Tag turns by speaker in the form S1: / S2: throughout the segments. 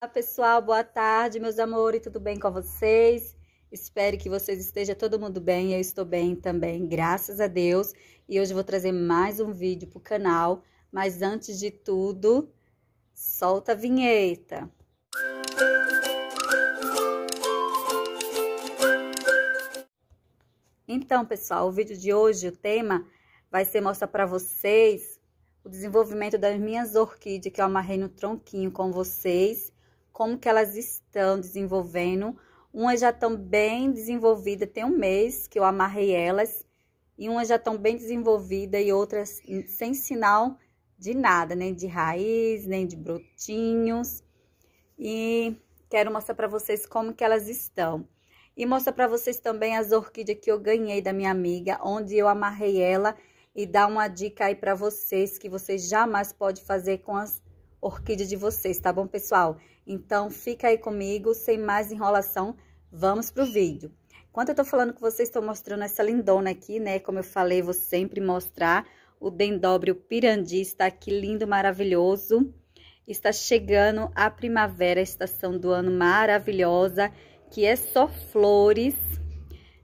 S1: Olá pessoal, boa tarde, meus amores, tudo bem com vocês? Espero que vocês estejam todo mundo bem, eu estou bem também, graças a Deus. E hoje vou trazer mais um vídeo para o canal, mas antes de tudo, solta a vinheta. Então pessoal, o vídeo de hoje, o tema vai ser mostrar para vocês o desenvolvimento das minhas orquídeas que eu amarrei no tronquinho com vocês como que elas estão desenvolvendo. Umas já estão bem desenvolvidas, tem um mês que eu amarrei elas. E umas já estão bem desenvolvidas e outras sem sinal de nada, nem de raiz, nem de brotinhos. E quero mostrar para vocês como que elas estão. E mostrar para vocês também as orquídeas que eu ganhei da minha amiga, onde eu amarrei ela. E dar uma dica aí para vocês que vocês jamais pode fazer com as orquídea de vocês, tá bom, pessoal? Então, fica aí comigo, sem mais enrolação, vamos pro vídeo. Enquanto eu tô falando com vocês, tô mostrando essa lindona aqui, né? Como eu falei, vou sempre mostrar. O dendróbio pirandi está aqui lindo, maravilhoso. Está chegando a primavera, a estação do ano maravilhosa, que é só flores,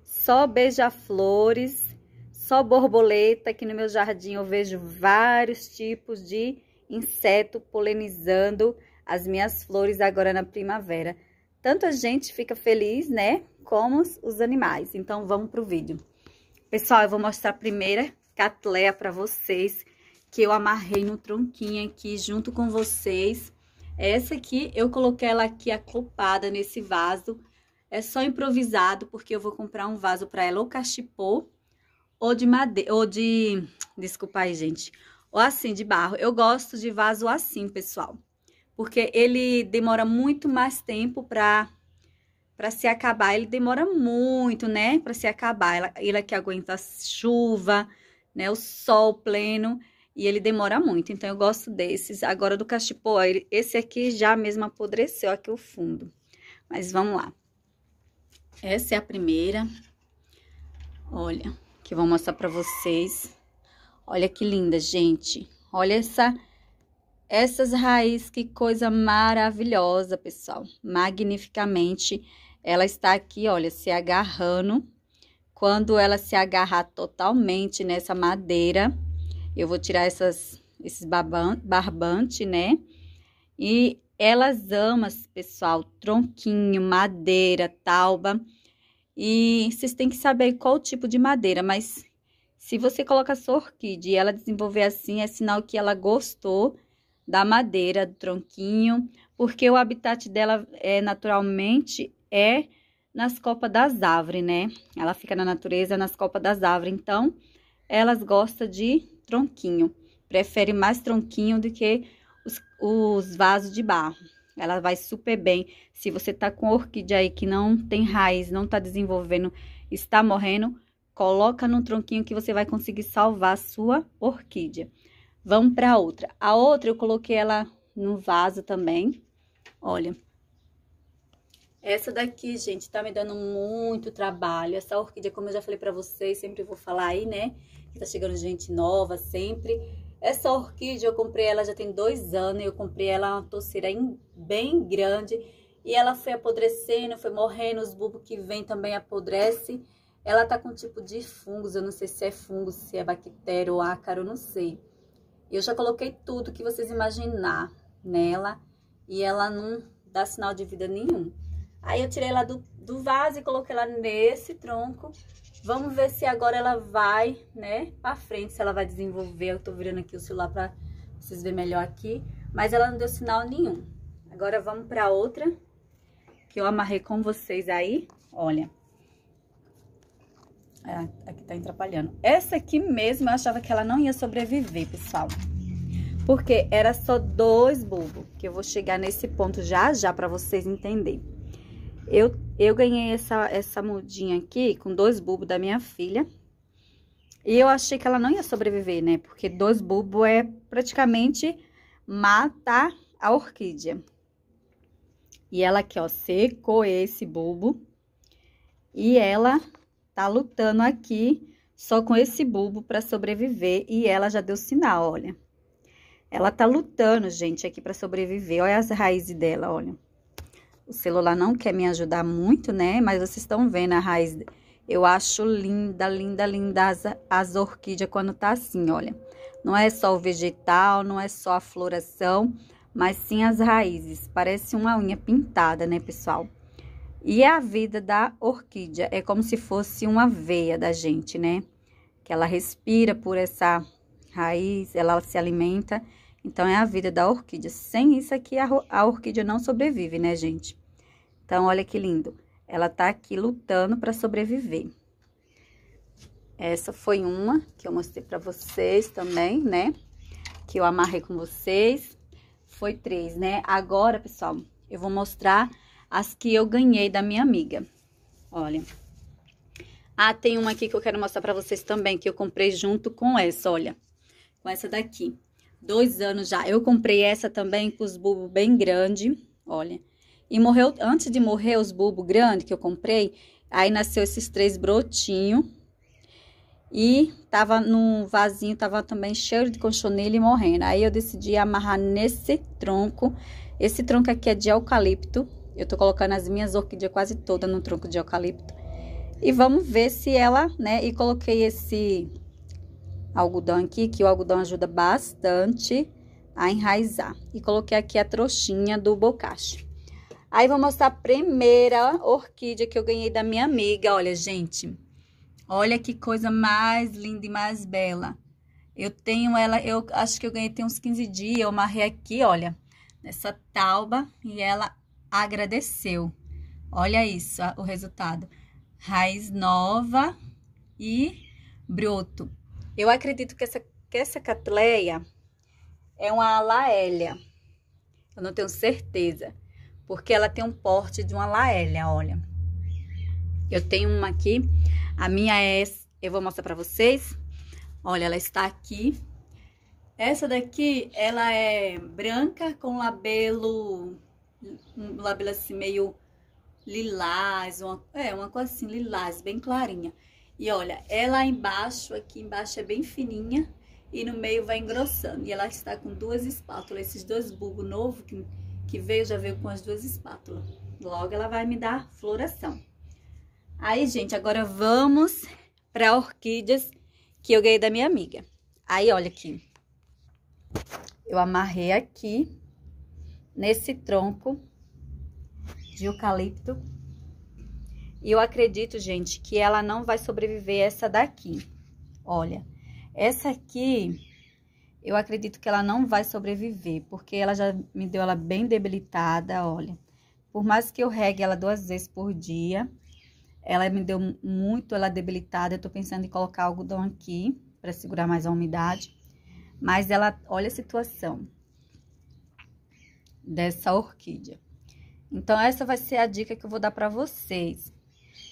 S1: só beija-flores, só borboleta. Aqui no meu jardim eu vejo vários tipos de inseto polinizando as minhas flores agora na primavera. Tanto a gente fica feliz, né? Como os animais. Então, vamos pro vídeo. Pessoal, eu vou mostrar a primeira catleia para vocês, que eu amarrei no tronquinho aqui junto com vocês. Essa aqui, eu coloquei ela aqui acopada nesse vaso. É só improvisado, porque eu vou comprar um vaso para ela ou cachipô, ou de madeira, ou de... Desculpa aí, gente ou assim de barro. Eu gosto de vaso assim, pessoal, porque ele demora muito mais tempo para para se acabar. Ele demora muito, né, para se acabar. Ele é que aguenta chuva, né, o sol pleno e ele demora muito. Então eu gosto desses. Agora do cachipó, esse aqui já mesmo apodreceu aqui o fundo. Mas vamos lá. Essa é a primeira. Olha, que eu vou mostrar para vocês. Olha que linda, gente. Olha essa essas raízes, que coisa maravilhosa, pessoal. Magnificamente ela está aqui, olha, se agarrando. Quando ela se agarrar totalmente nessa madeira, eu vou tirar essas esses barbante, né? E elas amam, pessoal, tronquinho, madeira, tauba. E vocês têm que saber qual tipo de madeira, mas se você colocar sua orquídea e ela desenvolver assim, é sinal que ela gostou da madeira, do tronquinho, porque o habitat dela é naturalmente é nas copas das árvores, né? Ela fica na natureza, nas copas das árvores, então elas gostam de tronquinho. Prefere mais tronquinho do que os, os vasos de barro. Ela vai super bem. Se você tá com orquídea aí que não tem raiz, não tá desenvolvendo, está morrendo, Coloca no tronquinho que você vai conseguir salvar a sua orquídea. Vamos para outra. A outra eu coloquei ela no vaso também. Olha. Essa daqui, gente, tá me dando muito trabalho. Essa orquídea, como eu já falei para vocês, sempre vou falar aí, né? Que tá chegando gente nova sempre. Essa orquídea eu comprei ela já tem dois anos. Eu comprei ela uma torceira bem grande. E ela foi apodrecendo, foi morrendo. Os bulbos que vem também apodrece. Ela tá com um tipo de fungos, eu não sei se é fungo, se é bactéria ou ácaro, eu não sei. Eu já coloquei tudo que vocês imaginar nela e ela não dá sinal de vida nenhum. Aí eu tirei ela do, do vaso e coloquei ela nesse tronco. Vamos ver se agora ela vai, né, pra frente, se ela vai desenvolver. Eu tô virando aqui o celular pra vocês verem melhor aqui. Mas ela não deu sinal nenhum. Agora vamos pra outra, que eu amarrei com vocês aí. Olha. É aqui tá atrapalhando. Essa aqui mesmo eu achava que ela não ia sobreviver, pessoal. Porque era só dois bulbos, que eu vou chegar nesse ponto já já para vocês entenderem. Eu, eu ganhei essa, essa mudinha aqui com dois bulbos da minha filha. E eu achei que ela não ia sobreviver, né? Porque dois bulbos é praticamente mata a orquídea. E ela aqui, ó, secou esse bulbo. E ela tá lutando aqui só com esse bulbo para sobreviver e ela já deu sinal, olha. Ela tá lutando, gente, aqui para sobreviver. Olha as raízes dela, olha. O celular não quer me ajudar muito, né? Mas vocês estão vendo a raiz. Eu acho linda, linda, linda as, as orquídeas quando tá assim, olha. Não é só o vegetal, não é só a floração, mas sim as raízes. Parece uma unha pintada, né, pessoal? E a vida da orquídea é como se fosse uma veia da gente, né? Que ela respira por essa raiz, ela se alimenta. Então, é a vida da orquídea. Sem isso aqui, é a orquídea não sobrevive, né, gente? Então, olha que lindo. Ela tá aqui lutando para sobreviver. Essa foi uma que eu mostrei para vocês também, né? Que eu amarrei com vocês. Foi três, né? Agora, pessoal, eu vou mostrar as que eu ganhei da minha amiga. Olha. Ah, tem uma aqui que eu quero mostrar para vocês também, que eu comprei junto com essa, olha. Com essa daqui. Dois anos já. Eu comprei essa também com os bulbos bem grande, olha. E morreu, antes de morrer os bulbos grandes que eu comprei, aí nasceu esses três brotinhos. E tava num vasinho, tava também cheio de conchonilha e morrendo. Aí eu decidi amarrar nesse tronco. Esse tronco aqui é de eucalipto, eu tô colocando as minhas orquídeas quase todas no tronco de eucalipto. E vamos ver se ela, né? E coloquei esse algodão aqui, que o algodão ajuda bastante a enraizar. E coloquei aqui a trouxinha do bocacho. Aí, vou mostrar a primeira orquídea que eu ganhei da minha amiga. Olha, gente, olha que coisa mais linda e mais bela. Eu tenho ela, eu acho que eu ganhei tem uns 15 dias, eu marrei aqui, olha, nessa tauba. E ela agradeceu. Olha isso, o resultado. Raiz nova e broto. Eu acredito que essa, que essa catleia é uma laélia. Eu não tenho certeza, porque ela tem um porte de uma laélia, olha. Eu tenho uma aqui, a minha é, eu vou mostrar para vocês. Olha, ela está aqui. Essa daqui, ela é branca com labelo um lábio assim meio lilás, uma, é, uma coisa assim, lilás, bem clarinha. E olha, ela embaixo, aqui embaixo é bem fininha e no meio vai engrossando. E ela está com duas espátulas, esses dois bulbos novos que, que veio, já veio com as duas espátulas. Logo ela vai me dar floração. Aí, gente, agora vamos para orquídeas que eu ganhei da minha amiga. Aí, olha aqui. Eu amarrei aqui nesse tronco de eucalipto. E eu acredito, gente, que ela não vai sobreviver essa daqui. Olha, essa aqui, eu acredito que ela não vai sobreviver, porque ela já me deu ela bem debilitada, olha. Por mais que eu regue ela duas vezes por dia, ela me deu muito ela debilitada. Eu tô pensando em colocar algodão aqui para segurar mais a umidade. Mas ela, olha a situação dessa orquídea. Então, essa vai ser a dica que eu vou dar para vocês,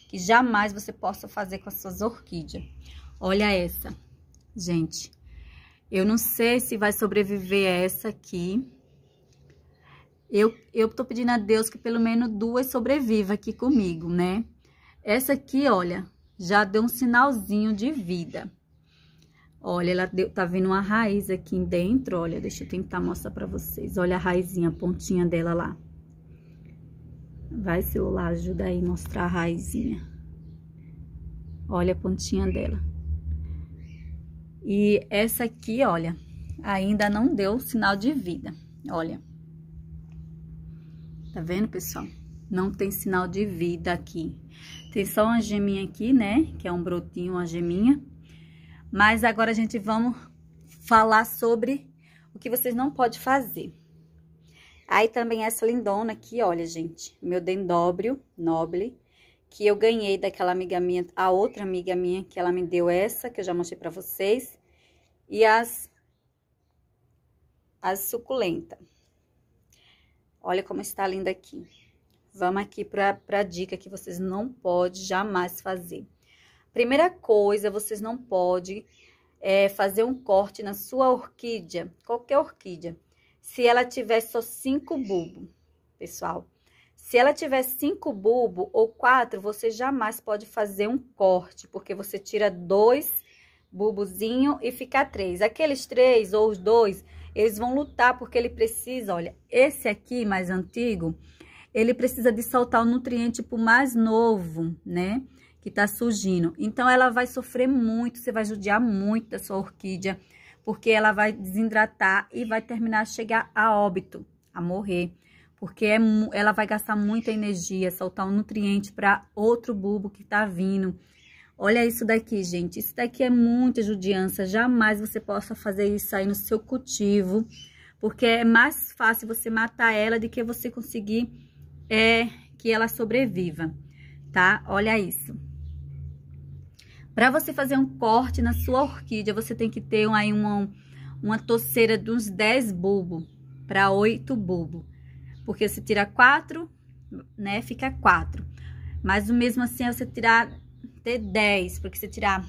S1: que jamais você possa fazer com as suas orquídeas. Olha essa, gente. Eu não sei se vai sobreviver essa aqui. Eu, eu tô pedindo a Deus que pelo menos duas sobreviva aqui comigo, né? Essa aqui, olha, já deu um sinalzinho de vida. Olha, ela deu, tá vendo uma raiz aqui dentro, olha, deixa eu tentar mostrar pra vocês. Olha a raizinha, a pontinha dela lá. Vai, celular, ajuda aí a mostrar a raizinha. Olha a pontinha dela. E essa aqui, olha, ainda não deu sinal de vida, olha. Tá vendo, pessoal? Não tem sinal de vida aqui. Tem só uma geminha aqui, né? Que é um brotinho, uma geminha. Mas agora a gente vamos falar sobre o que vocês não podem fazer. Aí também essa lindona aqui, olha, gente, meu dendóbrio noble, que eu ganhei daquela amiga minha, a outra amiga minha, que ela me deu essa, que eu já mostrei pra vocês, e as, as suculenta. Olha como está linda aqui. Vamos aqui pra, pra dica que vocês não podem jamais fazer. Primeira coisa, vocês não podem é, fazer um corte na sua orquídea, qualquer orquídea, se ela tiver só cinco bulbos, pessoal. Se ela tiver cinco bulbos ou quatro, você jamais pode fazer um corte, porque você tira dois bulbozinho e fica três. Aqueles três ou os dois, eles vão lutar porque ele precisa, olha, esse aqui mais antigo, ele precisa de soltar o nutriente pro mais novo, né? que tá surgindo. Então, ela vai sofrer muito, você vai judiar muito da sua orquídea, porque ela vai desidratar e vai terminar a chegar a óbito, a morrer. Porque é, ela vai gastar muita energia, soltar um nutriente para outro bulbo que tá vindo. Olha isso daqui, gente. Isso daqui é muita judiança. Jamais você possa fazer isso aí no seu cultivo. Porque é mais fácil você matar ela do que você conseguir é, que ela sobreviva. Tá? Olha isso. Para você fazer um corte na sua orquídea, você tem que ter aí uma, uma torceira de uns 10 bulbos para 8 bulbos. Porque se tirar 4, né, fica 4. Mas o mesmo assim é você tirar ter 10, porque se tirar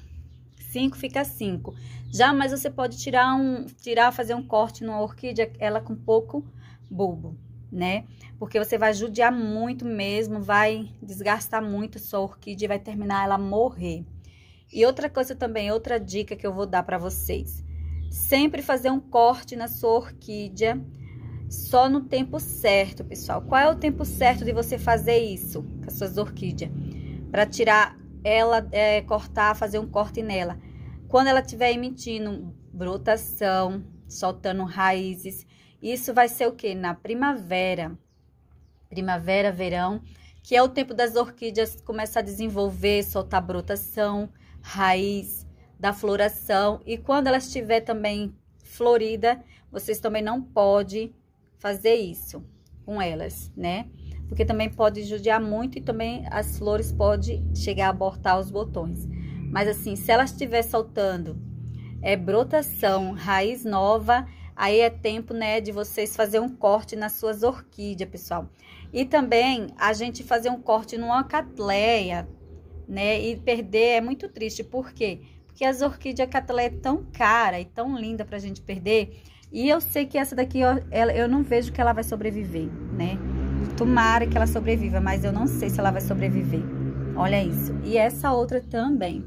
S1: 5 fica 5. Já, mas você pode tirar um tirar fazer um corte numa orquídea ela com pouco bulbo, né? Porque você vai judiar muito mesmo, vai desgastar muito a sua orquídea e vai terminar ela morrer. E outra coisa também, outra dica que eu vou dar para vocês. Sempre fazer um corte na sua orquídea só no tempo certo, pessoal. Qual é o tempo certo de você fazer isso com as suas orquídeas? Para tirar ela, é, cortar, fazer um corte nela. Quando ela estiver emitindo brotação, soltando raízes, isso vai ser o que? Na primavera. Primavera, verão, que é o tempo das orquídeas começar a desenvolver, soltar brotação raiz, da floração. E quando ela estiver também florida, vocês também não podem fazer isso com elas, né? Porque também pode judiar muito e também as flores podem chegar a abortar os botões. Mas assim, se ela estiver soltando é, brotação, raiz nova, aí é tempo, né, de vocês fazer um corte nas suas orquídeas, pessoal. E também a gente fazer um corte numa catleia, né? E perder é muito triste, por quê? Porque as orquídeas catalã é tão cara e tão linda pra gente perder. E eu sei que essa daqui, eu, ela, eu não vejo que ela vai sobreviver, né? Tomara que ela sobreviva, mas eu não sei se ela vai sobreviver. Olha isso. E essa outra também.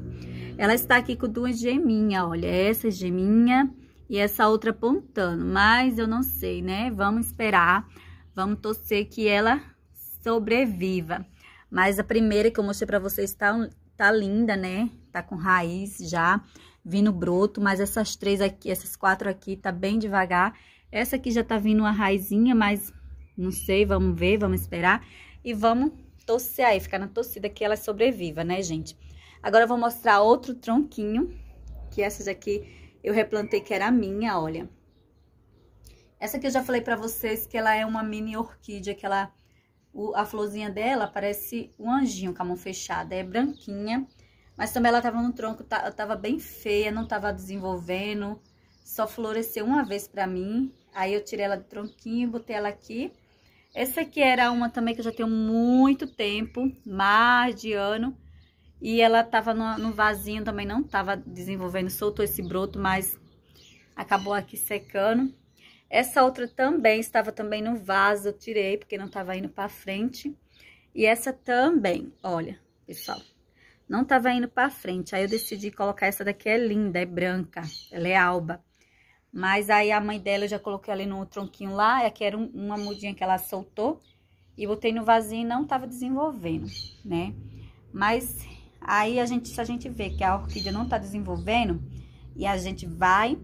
S1: Ela está aqui com duas geminhas, olha. Essa geminha e essa outra apontando. Mas eu não sei, né? Vamos esperar. Vamos torcer que ela sobreviva. Mas a primeira que eu mostrei pra vocês tá, tá linda, né? Tá com raiz já, vindo broto, mas essas três aqui, essas quatro aqui tá bem devagar. Essa aqui já tá vindo uma raizinha, mas não sei, vamos ver, vamos esperar. E vamos torcer aí, ficar na torcida que ela sobreviva, né, gente? Agora eu vou mostrar outro tronquinho, que essa daqui eu replantei que era minha, olha. Essa aqui eu já falei pra vocês que ela é uma mini orquídea, que ela o, a florzinha dela parece um anjinho com a mão fechada, é branquinha, mas também ela tava no tronco, tá, tava bem feia, não tava desenvolvendo, só floresceu uma vez pra mim, aí eu tirei ela do tronquinho, e botei ela aqui. Essa aqui era uma também que eu já tenho muito tempo, mais de ano, e ela tava no, no vasinho também, não tava desenvolvendo, soltou esse broto, mas acabou aqui secando. Essa outra também estava também no vaso, eu tirei porque não estava indo para frente. E essa também, olha, pessoal, não estava indo para frente. Aí eu decidi colocar essa daqui, é linda, é branca, ela é alba. Mas aí a mãe dela eu já coloquei ali no tronquinho lá, aqui é era um, uma mudinha que ela soltou. E botei no vasinho e não estava desenvolvendo, né? Mas aí a gente, se a gente vê que a orquídea não está desenvolvendo, e a gente vai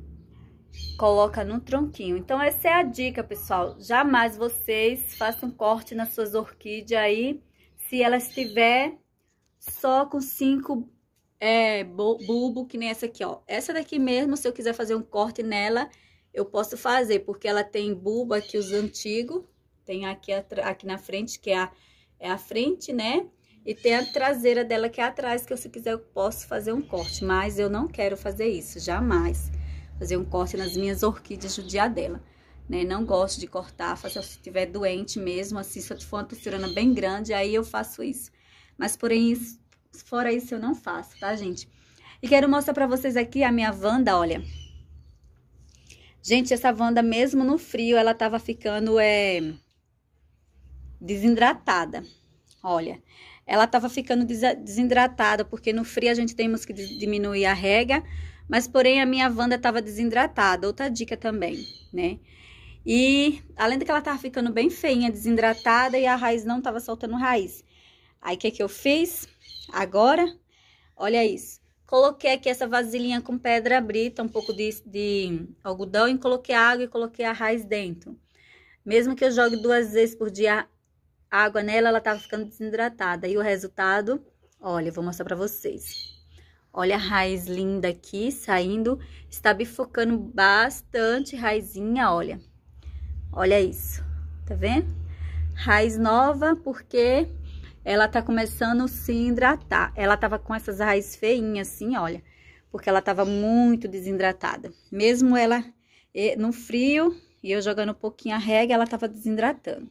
S1: coloca no tronquinho. Então, essa é a dica, pessoal. Jamais vocês façam corte nas suas orquídeas aí, se ela estiver só com cinco é, bulbo, que nem essa aqui, ó. Essa daqui mesmo, se eu quiser fazer um corte nela, eu posso fazer, porque ela tem bulbo aqui, os antigos, tem aqui, aqui na frente, que é a, é a frente, né? E tem a traseira dela que é atrás, que eu, se quiser eu posso fazer um corte, mas eu não quero fazer isso, jamais. Jamais fazer um corte nas minhas orquídeas judiadela. Né? Não gosto de cortar, faço se estiver doente mesmo, assim, se for uma tosturana bem grande, aí eu faço isso. Mas porém, isso, fora isso eu não faço, tá, gente? E quero mostrar pra vocês aqui a minha Wanda, olha. Gente, essa Wanda, mesmo no frio, ela tava ficando é, desidratada. Olha, ela tava ficando desidratada, porque no frio a gente temos que diminuir a rega, mas, porém, a minha Wanda estava desidratada. Outra dica também, né? E além de que ela estava ficando bem feinha, desidratada e a raiz não estava soltando raiz. Aí o que que eu fiz? Agora, olha isso. Coloquei aqui essa vasilhinha com pedra brita, um pouco de, de algodão e coloquei água e coloquei a raiz dentro. Mesmo que eu jogue duas vezes por dia água nela, ela tava ficando desidratada. E o resultado, olha, eu vou mostrar pra vocês. Olha a raiz linda aqui saindo, está bifocando bastante raizinha, olha. Olha isso, tá vendo? Raiz nova porque ela tá começando a se hidratar. Ela tava com essas raízes feinhas assim, olha, porque ela tava muito desidratada. Mesmo ela eh, no frio e eu jogando um pouquinho a rega, ela tava desidratando.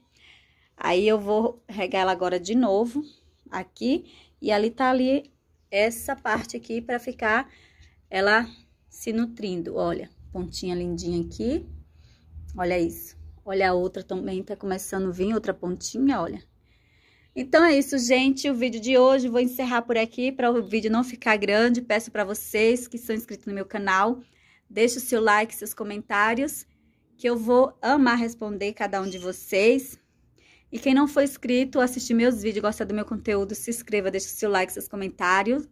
S1: Aí eu vou regar ela agora de novo aqui e ali tá ali essa parte aqui para ficar ela se nutrindo. Olha, pontinha lindinha aqui. Olha isso. Olha a outra também, tá começando a vir outra pontinha, olha. Então é isso, gente, o vídeo de hoje, vou encerrar por aqui para o vídeo não ficar grande. Peço para vocês que são inscritos no meu canal, deixe o seu like, seus comentários, que eu vou amar responder cada um de vocês. E quem não for inscrito, assistir meus vídeos, gostar do meu conteúdo, se inscreva, deixe seu like, seus comentários,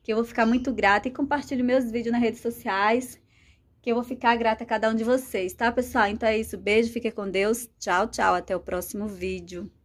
S1: que eu vou ficar muito grata. E compartilhe meus vídeos nas redes sociais, que eu vou ficar grata a cada um de vocês, tá, pessoal? Então é isso. Beijo, fique com Deus. Tchau, tchau. Até o próximo vídeo.